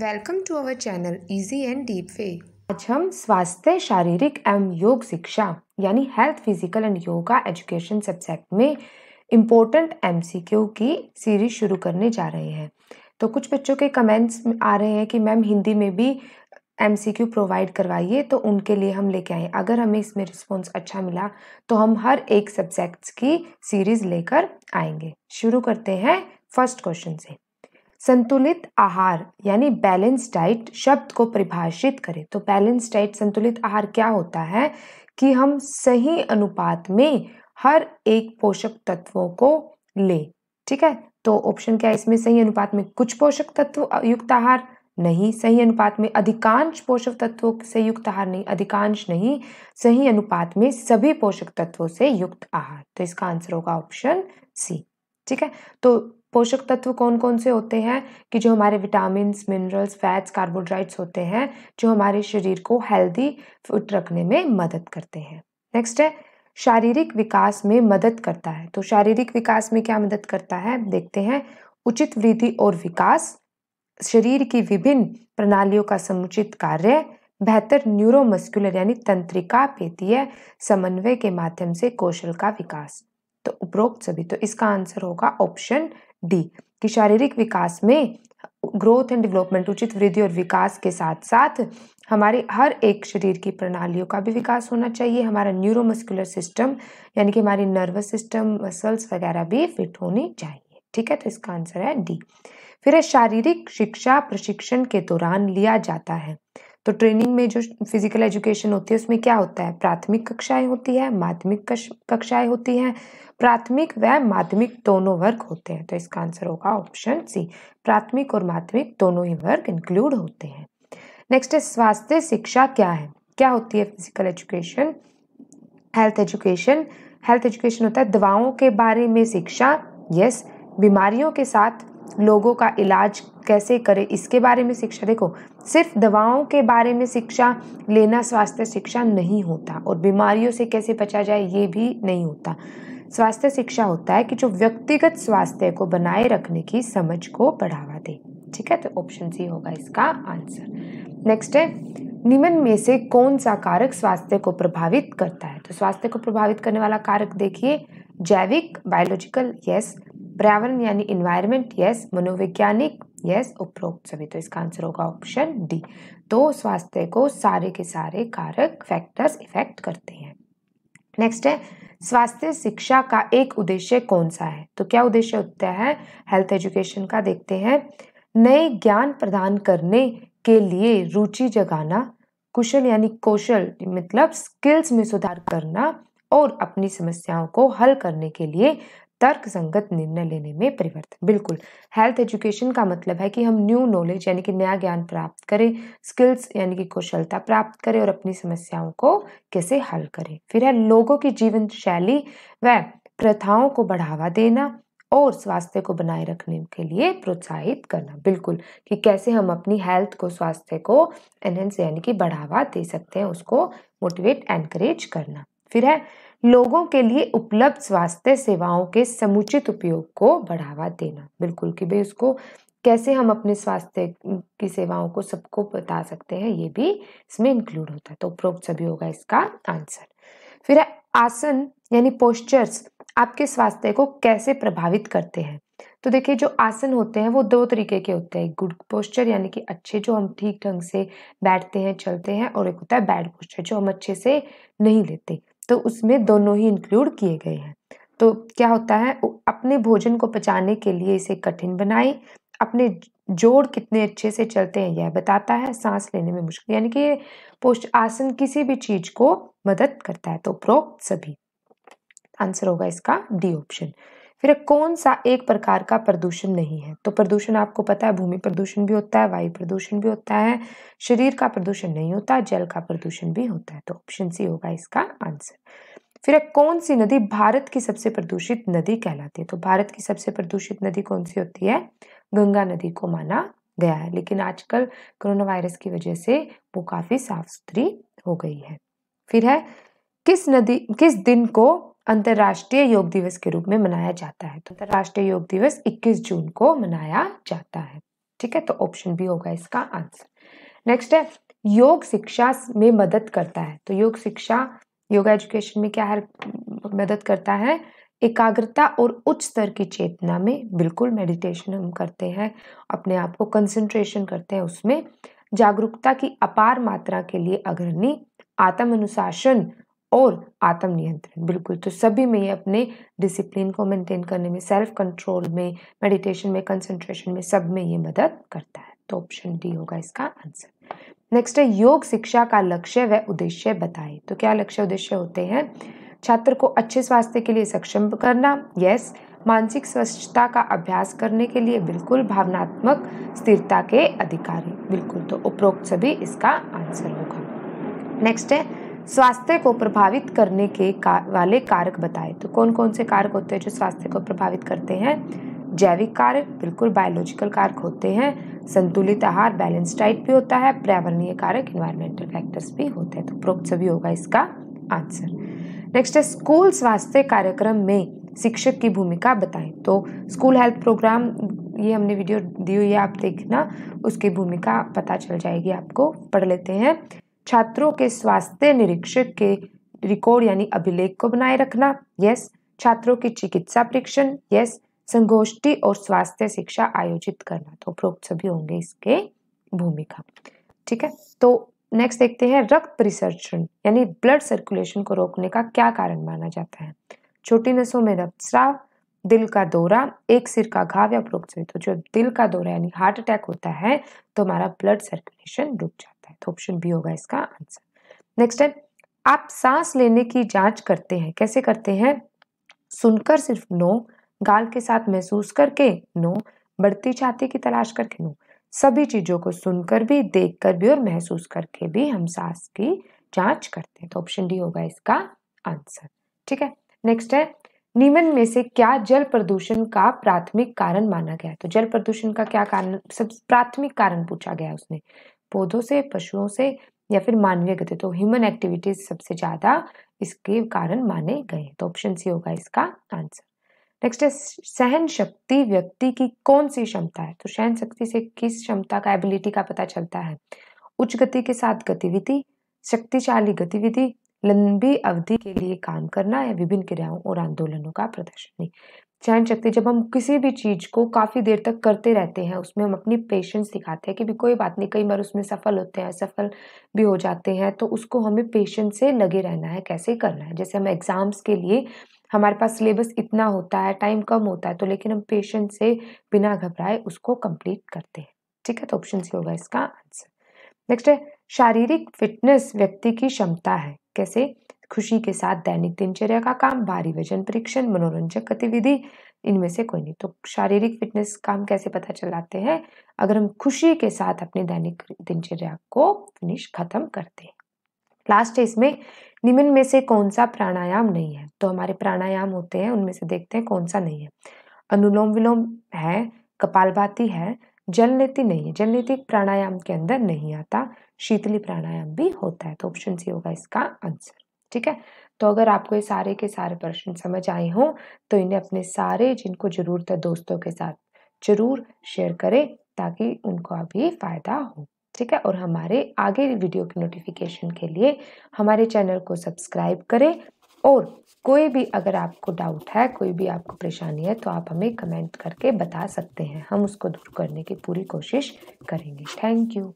welcome to our channel easy and deep way आज हम स्वास्थ्य शारीरिक एवं योग शिक्षा यानी health physical and yoga education subject में इम्पोर्टेंट एम की सीरीज शुरू करने जा रहे हैं तो कुछ बच्चों के कमेंट्स आ रहे हैं कि मैम हिंदी में भी एम सी क्यू प्रोवाइड करवाइए तो उनके लिए हम लेके आए अगर हमें इसमें रिस्पॉन्स अच्छा मिला तो हम हर एक सब्जेक्ट्स की सीरीज लेकर आएंगे शुरू करते हैं फर्स्ट क्वेश्चन से संतुलित आहार यानी बैलेंस डाइट शब्द को परिभाषित करें तो बैलेंस डाइट संतुलित आहार क्या होता है कि हम सही अनुपात में हर एक पोषक तत्वों को ले ठीक है तो ऑप्शन क्या है इसमें सही अनुपात में कुछ पोषक तत्व युक्त आहार नहीं सही अनुपात में अधिकांश पोषक तत्वों से युक्त आहार नहीं अधिकांश नहीं सही अनुपात में सभी पोषक तत्वों से युक्त आहार तो इसका आंसर होगा ऑप्शन सी ठीक है तो पोषक तत्व कौन कौन से होते हैं कि जो हमारे विटामिन मिनरल्स फैट्स कार्बोहाइड्रेट्स होते हैं जो हमारे शरीर को हेल्दी फिट रखने में मदद करते हैं नेक्स्ट है शारीरिक विकास में मदद करता है तो शारीरिक विकास में क्या मदद करता है देखते हैं उचित वृद्धि और विकास शरीर की विभिन्न प्रणालियों का समुचित कार्य बेहतर न्यूरोमस्कुलर यानी तंत्रिका पेती है समन्वय के माध्यम से कौशल का विकास तो उपरोक्त सभी तो इसका आंसर होगा ऑप्शन दी कि शारीरिक विकास में ग्रोथ एंड डेवलपमेंट उचित वृद्धि और विकास के साथ साथ हमारे हर एक शरीर की प्रणालियों का भी विकास होना चाहिए हमारा न्यूरोमस्कुलर सिस्टम यानी कि हमारी नर्वस सिस्टम मसल्स वगैरह भी फिट होनी चाहिए ठीक है तो इसका आंसर है डी फिर शारीरिक शिक्षा प्रशिक्षण के दौरान लिया जाता है तो ट्रेनिंग में जो फिजिकल एजुकेशन होती है उसमें क्या होता है प्राथमिक कक्षाएं होती है माध्यमिक कक्षाएं होती हैं प्राथमिक व माध्यमिक दोनों वर्ग होते हैं तो इसका आंसर होगा ऑप्शन सी प्राथमिक और माध्यमिक दोनों ही वर्ग इंक्लूड होते हैं नेक्स्ट है स्वास्थ्य शिक्षा क्या है क्या होती है physical education health education health education होता है दवाओं के बारे में शिक्षा यस बीमारियों के साथ लोगों का इलाज कैसे करें इसके बारे में शिक्षा देखो सिर्फ दवाओं के बारे में शिक्षा लेना स्वास्थ्य शिक्षा नहीं होता और बीमारियों से कैसे बचा जाए ये भी नहीं होता स्वास्थ्य शिक्षा होता है कि जो व्यक्तिगत स्वास्थ्य को बनाए रखने की समझ को बढ़ावा दे ठीक है तो ऑप्शन सी होगा इसका आंसर नेक्स्ट है निम्न में से कौन सा कारक स्वास्थ्य को प्रभावित करता है तो स्वास्थ्य को प्रभावित करने वाला कारक देखिए जैविक बायोलॉजिकल यस पर्यावरण यानी इन्वायरमेंट यस मनोवैज्ञानिक यस उपरोक्त सभी तो इसका आंसर होगा ऑप्शन डी तो स्वास्थ्य को सारे के सारे कारक फैक्टर्स इफेक्ट करते हैं नेक्स्ट है स्वास्थ्य शिक्षा का एक उद्देश्य कौन सा है तो क्या उद्देश्य होता है हेल्थ एजुकेशन का देखते हैं नए ज्ञान प्रदान करने के लिए रुचि जगाना कुशल यानी कौशल मतलब स्किल्स में सुधार करना और अपनी समस्याओं को हल करने के लिए तर्क संगत निर्णय लेने में परिवर्तन बिल्कुल हेल्थ एजुकेशन का मतलब है कि हम न्यू नॉलेज यानी कि नया ज्ञान प्राप्त करें स्किल्स यानी कि कुशलता प्राप्त करें और अपनी समस्याओं को कैसे हल करें फिर है लोगों की जीवन शैली व प्रथाओं को बढ़ावा देना और स्वास्थ्य को बनाए रखने के लिए प्रोत्साहित करना बिल्कुल कि कैसे हम अपनी हेल्थ को स्वास्थ्य को एनहेंस यानी कि बढ़ावा दे सकते हैं उसको मोटिवेट एनकरेज करना फिर है लोगों के लिए उपलब्ध स्वास्थ्य सेवाओं के समुचित उपयोग को बढ़ावा देना बिल्कुल कि भाई उसको कैसे हम अपने स्वास्थ्य की सेवाओं को सबको बता सकते हैं ये भी इसमें इंक्लूड होता है तो उपरोक्त सभी होगा इसका आंसर फिर आसन यानी पोस्चर्स आपके स्वास्थ्य को कैसे प्रभावित करते हैं तो देखिए जो आसन होते हैं वो दो तरीके के होते हैं गुड पोस्चर यानी कि अच्छे जो हम ठीक ढंग से बैठते हैं चलते हैं और एक होता है बैड पोस्चर जो हम अच्छे से नहीं लेते तो उसमें दोनों ही इंक्लूड किए गए हैं तो क्या होता है अपने भोजन को पचाने के लिए इसे कठिन बनाए अपने जोड़ कितने अच्छे से चलते हैं यह बताता है सांस लेने में मुश्किल यानी कि पोस्ट आसन किसी भी चीज को मदद करता है तो प्रोक्त सभी आंसर होगा इसका डी ऑप्शन फिर कौन सा एक प्रकार का प्रदूषण नहीं है तो प्रदूषण आपको पता है भूमि प्रदूषण भी होता है वायु प्रदूषण भी होता है शरीर का प्रदूषण नहीं होता जल का प्रदूषण भी होता है तो ऑप्शन सी होगा इसका आंसर फिर कौन सी नदी भारत की सबसे प्रदूषित नदी कहलाती है तो भारत की सबसे प्रदूषित नदी कौन सी होती है गंगा नदी को माना गया है लेकिन आजकल कोरोना वायरस की वजह से वो काफी साफ सुथरी हो गई है फिर है किस नदी किस दिन को अंतर्राष्ट्रीय योग दिवस के रूप में मनाया जाता है तो अंतर्राष्ट्रीय योग दिवस 21 जून को मनाया जाता है ठीक है तो ऑप्शन भी होगा इसका आंसर नेक्स्ट है योग शिक्षा में मदद करता है तो योग शिक्षा योगा एजुकेशन में क्या है मदद करता है एकाग्रता और उच्च स्तर की चेतना में बिल्कुल मेडिटेशन हम करते हैं अपने आप को कंसंट्रेशन करते हैं उसमें जागरूकता की अपार मात्रा के लिए अग्रणी आत्म अनुशासन और आत्म नियंत्रण बिल्कुल तो सभी में ये अपने डिसिप्लिन को मेंटेन करने में सेल्फ कंट्रोल में मेडिटेशन में कंसंट्रेशन में सब में ये मदद करता है तो ऑप्शन डी होगा इसका आंसर नेक्स्ट है योग शिक्षा का लक्ष्य व उद्देश्य बताएं तो क्या लक्ष्य उद्देश्य होते हैं छात्र को अच्छे स्वास्थ्य के लिए सक्षम करना यस मानसिक स्वच्छता का अभ्यास करने के लिए बिल्कुल भावनात्मक स्थिरता के अधिकारी बिल्कुल तो उपरोक्त सभी इसका आंसर होगा नेक्स्ट है स्वास्थ्य को प्रभावित करने के का, वाले कारक बताए तो कौन कौन से कारक होते हैं जो स्वास्थ्य को प्रभावित करते हैं जैविक कारक बिल्कुल बायोलॉजिकल कारक होते हैं संतुलित आहार बैलेंस डाइट भी होता है पर्यावरणीय कारक इन्वायरमेंटल फैक्टर्स भी होते हैं तो प्रोक्त सभी होगा इसका आंसर नेक्स्ट है स्कूल स्वास्थ्य कार्यक्रम में शिक्षक की भूमिका बताएं तो स्कूल हेल्थ प्रोग्राम ये हमने वीडियो दी हुई है आप देखना उसकी भूमिका पता चल जाएगी आपको पढ़ लेते हैं छात्रों के स्वास्थ्य निरीक्षक के रिकॉर्ड यानी अभिलेख को बनाए रखना यस छात्रों की चिकित्सा परीक्षण यस संगोष्ठी और स्वास्थ्य शिक्षा आयोजित करना तो उपरोक्त सभी होंगे इसके भूमिका ठीक है तो नेक्स्ट देखते हैं रक्त परिसर्जन यानी ब्लड सर्कुलेशन को रोकने का क्या कारण माना जाता है छोटी नसों में रक्तस्राव दिल का दौरा एक सिर का घाव या उपरोक्त तो जो दिल का दौरा यानी हार्ट अटैक होता है तो हमारा ब्लड सर्कुलेशन रुक जाता है तो ऑप्शन बी होगा इसका आंसर नेक्स्ट है आप सांस लेने की जांच करते हैं कैसे करते हैं सुनकर सिर्फ नो गाल के साथ महसूस करके नो बढ़ती छाती की तलाश करके नो सभी चीजों को सुनकर भी देखकर भी और महसूस करके भी हम सांस की जांच करते हैं तो ऑप्शन डी होगा इसका आंसर ठीक है नेक्स्ट है निम्न में से क्या जल प्रदूषण का प्राथमिक कारण माना गया तो जल प्रदूषण का क्या कारण सब प्राथमिक कारण पूछा गया उसने पौधों से पशुओं से या फिर मानवीय गति तो ह्यूमन एक्टिविटीज सबसे ज़्यादा इसके कारण माने गए तो ऑप्शन सी होगा इसका आंसर नेक्स्ट है सहन शक्ति व्यक्ति की कौन सी क्षमता है तो सहन शक्ति से किस क्षमता का एबिलिटी का पता चलता है उच्च गति के साथ गतिविधि शक्तिशाली गतिविधि लंबी अवधि के लिए काम करना या विभिन्न क्रियाओं और आंदोलनों का प्रदर्शन सहन शक्ति जब हम किसी भी चीज़ को काफ़ी देर तक करते रहते हैं उसमें हम अपनी पेशेंस दिखाते हैं कि भी कोई बात नहीं कई बार उसमें सफल होते हैं असफल भी हो जाते हैं तो उसको हमें पेशेंस से लगे रहना है कैसे करना है जैसे हम एग्ज़ाम्स के लिए हमारे पास सिलेबस इतना होता है टाइम कम होता है तो लेकिन हम पेशेंस से बिना घबराए उसको कंप्लीट करते हैं ठीक है तो ऑप्शन सी होगा इसका आंसर नेक्स्ट है शारीरिक फिटनेस व्यक्ति की क्षमता है कैसे खुशी के साथ दैनिक दिनचर्या का काम भारी वजन परीक्षण मनोरंजक गतिविधि इनमें से कोई नहीं तो शारीरिक फिटनेस काम कैसे पता चलाते हैं अगर हम खुशी के साथ अपने दैनिक दिनचर्या को फिनिश खत्म करते हैं लास्ट है इसमें निम्न में से कौन सा प्राणायाम नहीं है तो हमारे प्राणायाम होते हैं उनमें से देखते हैं कौन सा नहीं है अनुलोम विलोम है कपालभाती है नीति नहीं है नीति प्राणायाम के अंदर नहीं आता शीतली प्राणायाम भी होता है तो ऑप्शन सी होगा इसका आंसर ठीक है तो अगर आपको ये सारे के सारे प्रश्न समझ आए हों तो इन्हें अपने सारे जिनको ज़रूरत है दोस्तों के साथ ज़रूर शेयर करें ताकि उनको अभी फ़ायदा हो ठीक है और हमारे आगे वीडियो की नोटिफिकेशन के लिए हमारे चैनल को सब्सक्राइब करें और कोई भी अगर आपको डाउट है कोई भी आपको परेशानी है तो आप हमें कमेंट करके बता सकते हैं हम उसको दूर करने की पूरी कोशिश करेंगे थैंक यू